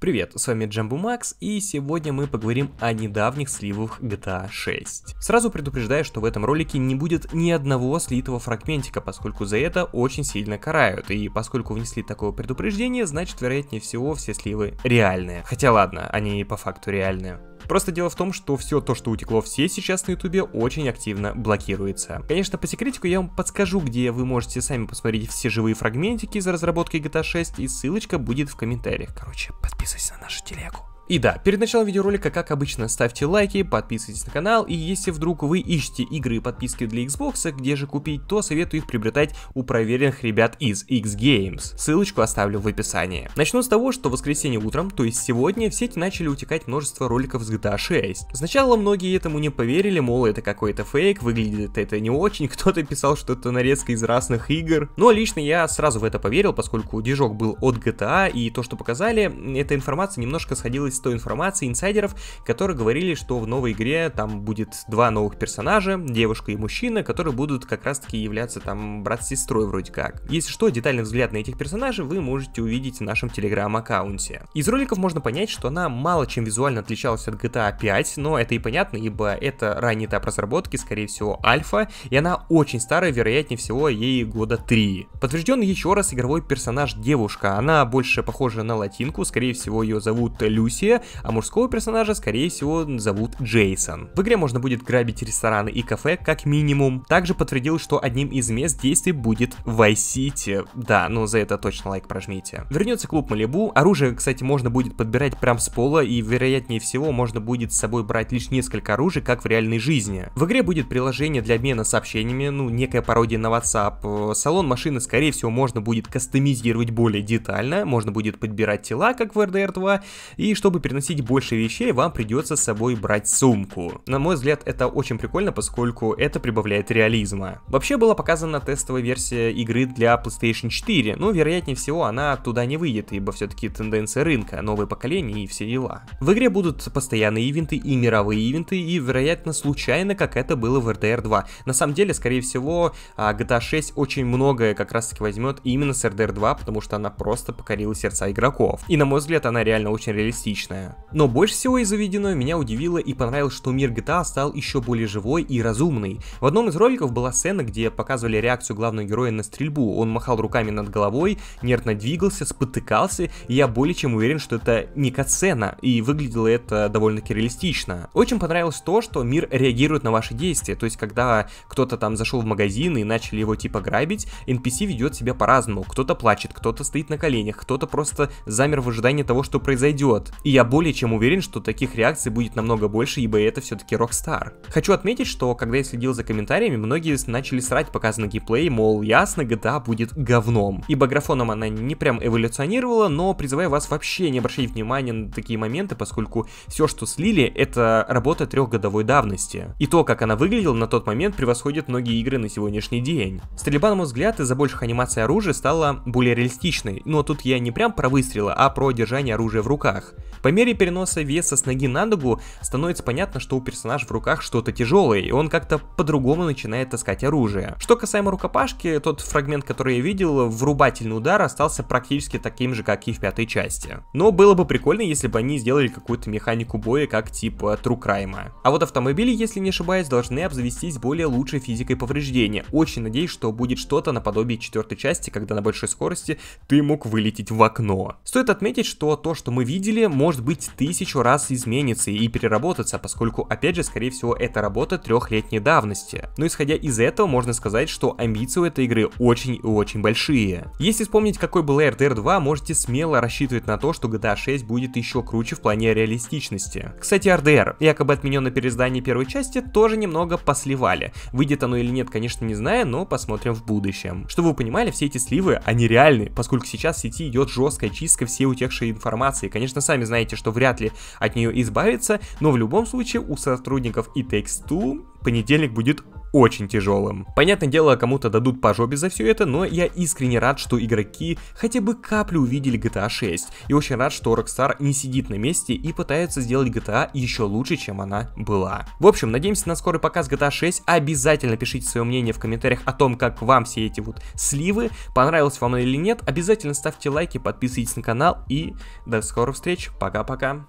Привет, с вами Джамбу Макс, и сегодня мы поговорим о недавних сливах GTA 6. Сразу предупреждаю, что в этом ролике не будет ни одного слитого фрагментика, поскольку за это очень сильно карают, и поскольку внесли такое предупреждение, значит вероятнее всего все сливы реальные. Хотя ладно, они по факту реальные. Просто дело в том, что все то, что утекло все сейчас на ютубе, очень активно блокируется. Конечно, по секретику я вам подскажу, где вы можете сами посмотреть все живые фрагментики за разработкой GTA 6, и ссылочка будет в комментариях. Короче, подписывайся на нашу телегу. И да, перед началом видеоролика, как обычно, ставьте лайки, подписывайтесь на канал, и если вдруг вы ищете игры и подписки для Xbox, где же купить, то советую их приобретать у проверенных ребят из X-Games. Ссылочку оставлю в описании. Начну с того, что в воскресенье утром, то есть сегодня, в сети начали утекать множество роликов с GTA 6. Сначала многие этому не поверили, мол, это какой-то фейк, выглядит это не очень, кто-то писал, что это нарезка из разных игр. Но лично я сразу в это поверил, поскольку движок был от GTA, и то, что показали, эта информация немножко сходилась с той информацией инсайдеров, которые говорили, что в новой игре там будет два новых персонажа, девушка и мужчина, которые будут как раз-таки являться там брат с сестрой вроде как. Если что, детальный взгляд на этих персонажей вы можете увидеть в нашем телеграм-аккаунте. Из роликов можно понять, что она мало чем визуально отличалась от GTA 5, но это и понятно, ибо это ранний этап разработки, скорее всего, альфа, и она очень старая, вероятнее всего, ей года 3. Подтвержден еще раз игровой персонаж девушка, она больше похожа на латинку, скорее всего, ее зовут Люси, голове, а мужского персонажа, скорее всего, зовут Джейсон. В игре можно будет грабить рестораны и кафе, как минимум. Также подтвердил, что одним из мест действий будет Vice City. Да, но за это точно лайк прожмите. Вернется клуб Малибу. Оружие, кстати, можно будет подбирать прям с пола, и вероятнее всего можно будет с собой брать лишь несколько оружий, как в реальной жизни. В игре будет приложение для обмена сообщениями, ну, некая пародия на WhatsApp. Салон машины, скорее всего, можно будет кастомизировать более детально, можно будет подбирать тела, как в RDR 2, и что чтобы переносить больше вещей, вам придется с собой брать сумку. На мой взгляд, это очень прикольно, поскольку это прибавляет реализма. Вообще была показана тестовая версия игры для PlayStation 4, но вероятнее всего она туда не выйдет, ибо все-таки тенденция рынка, новое поколение и все дела. В игре будут постоянные ивенты и мировые ивенты, и вероятно случайно, как это было в RDR 2. На самом деле, скорее всего, GTA а, 6 очень многое как раз таки возьмет именно с RDR 2, потому что она просто покорила сердца игроков. И на мой взгляд, она реально очень реалистична реалистичная. Но больше всего из заведенного меня удивило и понравилось, что мир GTA стал еще более живой и разумный. В одном из роликов была сцена, где показывали реакцию главного героя на стрельбу. Он махал руками над головой, нервно двигался, спотыкался, и я более чем уверен, что это не катсцена, и выглядело это довольно-таки реалистично. Очень понравилось то, что мир реагирует на ваши действия, то есть когда кто-то там зашел в магазин и начали его типа грабить, NPC ведет себя по-разному, кто-то плачет, кто-то стоит на коленях, кто-то просто замер в ожидании того, что произойдет. И и я более чем уверен, что таких реакций будет намного больше, ибо это все-таки Rockstar. Хочу отметить, что когда я следил за комментариями, многие начали срать показанный геймплей, мол, ясно, GTA будет говном. Ибо графоном она не прям эволюционировала, но призываю вас вообще не обращать внимания на такие моменты, поскольку все, что слили, это работа трехгодовой давности. И то, как она выглядела на тот момент, превосходит многие игры на сегодняшний день. Стрельба, на мой взгляд, из-за больших анимаций оружия стала более реалистичной, но тут я не прям про выстрелы, а про держание оружия в руках. По мере переноса веса с ноги на ногу становится понятно, что у персонажа в руках что-то тяжелое, и он как-то по-другому начинает таскать оружие. Что касаемо рукопашки, тот фрагмент, который я видел, врубательный удар остался практически таким же, как и в пятой части. Но было бы прикольно, если бы они сделали какую-то механику боя, как типа True Crime. А вот автомобили, если не ошибаюсь, должны обзавестись более лучшей физикой повреждения. Очень надеюсь, что будет что-то наподобие четвертой части, когда на большой скорости ты мог вылететь в окно. Стоит отметить, что то, что мы видели, может может быть тысячу раз изменится и переработаться, поскольку опять же, скорее всего, это работа трехлетней давности. Но исходя из этого, можно сказать, что амбиции у этой игры очень и очень большие. Если вспомнить, какой был RDR 2, можете смело рассчитывать на то, что GTA 6 будет еще круче в плане реалистичности. Кстати, RDR, якобы отмененное переиздание первой части, тоже немного посливали. Выйдет оно или нет, конечно, не знаю, но посмотрим в будущем. Чтобы вы понимали, все эти сливы, они реальны, поскольку сейчас в сети идет жесткая чистка всей утекшей информации. Конечно, сами знаете, знаете, что вряд ли от нее избавиться, но в любом случае у сотрудников и Takes Two понедельник будет очень тяжелым. Понятное дело, кому-то дадут по жопе за все это, но я искренне рад, что игроки хотя бы каплю увидели GTA 6, и очень рад, что Rockstar не сидит на месте и пытается сделать GTA еще лучше, чем она была. В общем, надеемся на скорый показ GTA 6, обязательно пишите свое мнение в комментариях о том, как вам все эти вот сливы, понравилось вам или нет, обязательно ставьте лайки, подписывайтесь на канал и до скорых встреч, пока-пока.